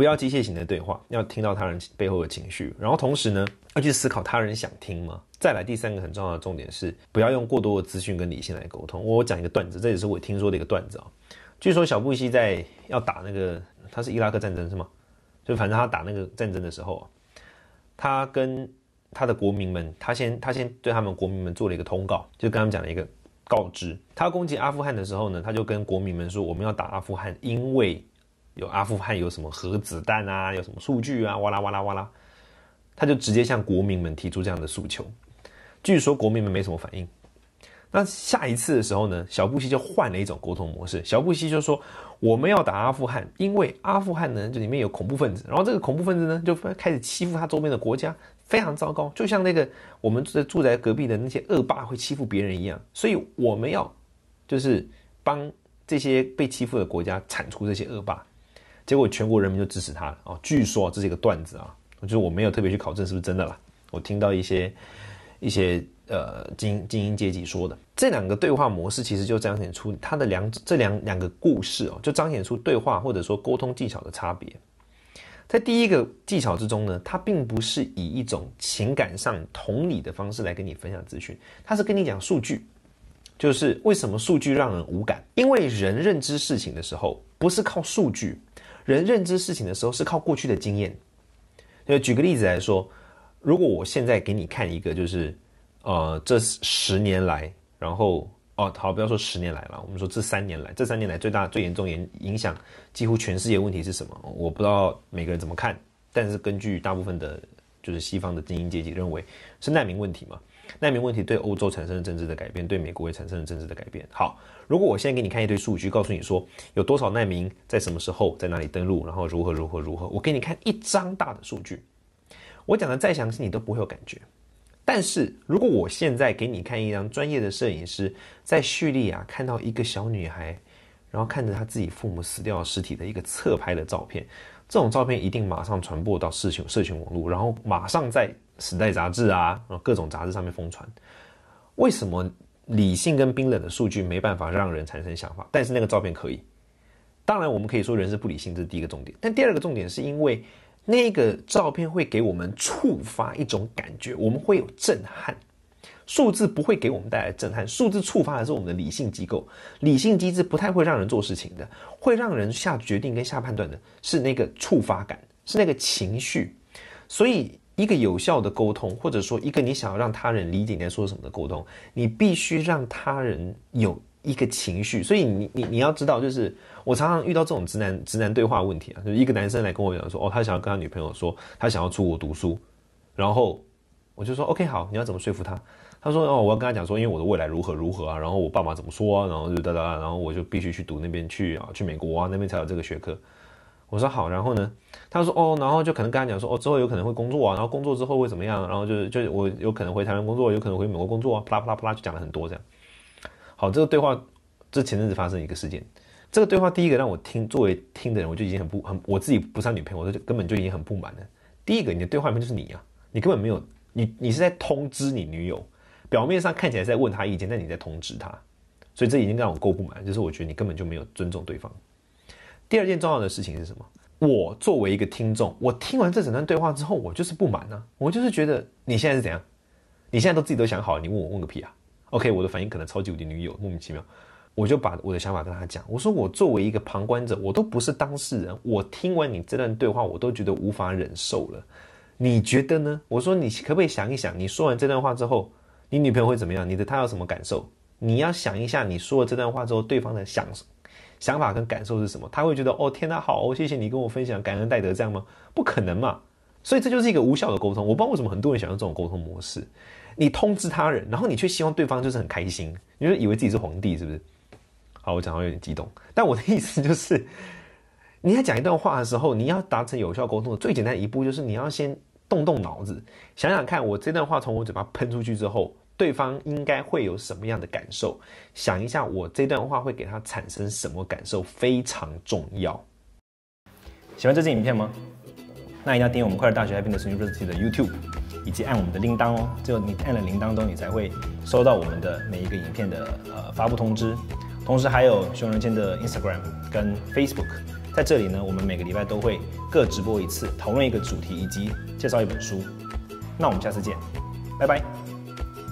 不要机械型的对话，要听到他人背后的情绪，然后同时呢，要去思考他人想听吗？再来第三个很重要的重点是，不要用过多的资讯跟理性来沟通。我讲一个段子，这也是我听说的一个段子啊。据说小布希在要打那个，他是伊拉克战争是吗？就反正他打那个战争的时候，他跟他的国民们，他先他先对他们国民们做了一个通告，就跟他们讲了一个告知。他攻击阿富汗的时候呢，他就跟国民们说，我们要打阿富汗，因为。有阿富汗有什么核子弹啊？有什么数据啊？哇啦哇啦哇啦！他就直接向国民们提出这样的诉求。据说国民们没什么反应。那下一次的时候呢？小布希就换了一种沟通模式。小布希就说：“我们要打阿富汗，因为阿富汗呢，这里面有恐怖分子。然后这个恐怖分子呢，就开始欺负他周边的国家，非常糟糕。就像那个我们住在住在隔壁的那些恶霸会欺负别人一样。所以我们要就是帮这些被欺负的国家铲除这些恶霸。”结果全国人民就支持他了啊！据说这是一个段子啊，就是我没有特别去考证是不是真的啦，我听到一些一些呃，精精英阶级说的这两个对话模式，其实就彰显出他的两这两两个故事哦，就彰显出对话或者说沟通技巧的差别。在第一个技巧之中呢，他并不是以一种情感上同理的方式来跟你分享资讯，他是跟你讲数据，就是为什么数据让人无感？因为人认知事情的时候不是靠数据。人认知事情的时候是靠过去的经验，所举个例子来说，如果我现在给你看一个，就是，呃，这十年来，然后哦，好，不要说十年来了，我们说这三年来，这三年来最大、最严重、影影响几乎全世界问题是什么？我不知道每个人怎么看，但是根据大部分的。就是西方的精英阶级认为是难民问题嘛？难民问题对欧洲产生了政治的改变，对美国也产生了政治的改变。好，如果我现在给你看一堆数据，告诉你说有多少难民在什么时候在哪里登陆，然后如何如何如何，我给你看一张大的数据，我讲的再详细你都不会有感觉。但是如果我现在给你看一张专业的摄影师在叙利亚看到一个小女孩，然后看着她自己父母死掉尸体的一个侧拍的照片。这种照片一定马上传播到社群社群网络，然后马上在《时代》杂志啊，然后各种杂志上面疯传。为什么理性跟冰冷的数据没办法让人产生想法？但是那个照片可以。当然，我们可以说人是不理性，这是第一个重点。但第二个重点是因为那个照片会给我们触发一种感觉，我们会有震撼。数字不会给我们带来震撼，数字触发的是我们的理性机构，理性机制不太会让人做事情的，会让人下决定跟下判断的是那个触发感，是那个情绪。所以，一个有效的沟通，或者说一个你想要让他人理解你在说什么的沟通，你必须让他人有一个情绪。所以，你你你要知道，就是我常常遇到这种直男直男对话问题啊，就一个男生来跟我讲说，哦，他想要跟他女朋友说他想要出国读书，然后我就说，OK，好，你要怎么说服他？他说：“哦，我要跟他讲说，因为我的未来如何如何啊，然后我爸妈怎么说，然后就哒哒，然后我就必须去读那边去啊，去美国啊，那边才有这个学科。”我说：“好。”然后呢？他说：“哦，然后就可能跟他讲说，哦，之后有可能会工作啊，然后工作之后会怎么样？然后就就我有可能回台湾工作，有可能回美国工作，啊，啪啦啪啦啪啦，就讲了很多这样。”好，这个对话，这前阵子发生一个事件。这个对话第一个让我听，作为听的人，我就已经很不很，我自己不是女朋友，我就根本就已经很不满的。第一个，你的对话里面就是你啊，你根本没有你，你是在通知你女友。表面上看起来在问他意见，但你在通知他，所以这已经让我够不满。就是我觉得你根本就没有尊重对方。第二件重要的事情是什么？我作为一个听众，我听完这整段对话之后，我就是不满啊！我就是觉得你现在是怎样？你现在都自己都想好了，你问我问个屁啊！OK，我的反应可能超级无敌女友莫名其妙，我就把我的想法跟他讲。我说我作为一个旁观者，我都不是当事人，我听完你这段对话，我都觉得无法忍受了。你觉得呢？我说你可不可以想一想？你说完这段话之后。你女朋友会怎么样？你的她有什么感受？你要想一下，你说了这段话之后，对方的想想法跟感受是什么？他会觉得哦，天哪，好哦，谢谢你跟我分享，感恩戴德这样吗？不可能嘛！所以这就是一个无效的沟通。我不知道为什么很多人喜欢这种沟通模式。你通知他人，然后你却希望对方就是很开心，你就以为自己是皇帝，是不是？好，我讲到有点激动，但我的意思就是，你在讲一段话的时候，你要达成有效沟通的最简单一步，就是你要先动动脑子，想想看，我这段话从我嘴巴喷出去之后。对方应该会有什么样的感受？想一下，我这段话会给他产生什么感受非常重要。喜欢这支影片吗？那一定要订阅我们快乐大学 h a p p i n e University 的 YouTube，以及按我们的铃铛哦，只有你按了铃铛，后，你才会收到我们的每一个影片的呃发布通知。同时还有熊仁健的 Instagram 跟 Facebook，在这里呢，我们每个礼拜都会各直播一次，讨论一个主题以及介绍一本书。那我们下次见，拜拜。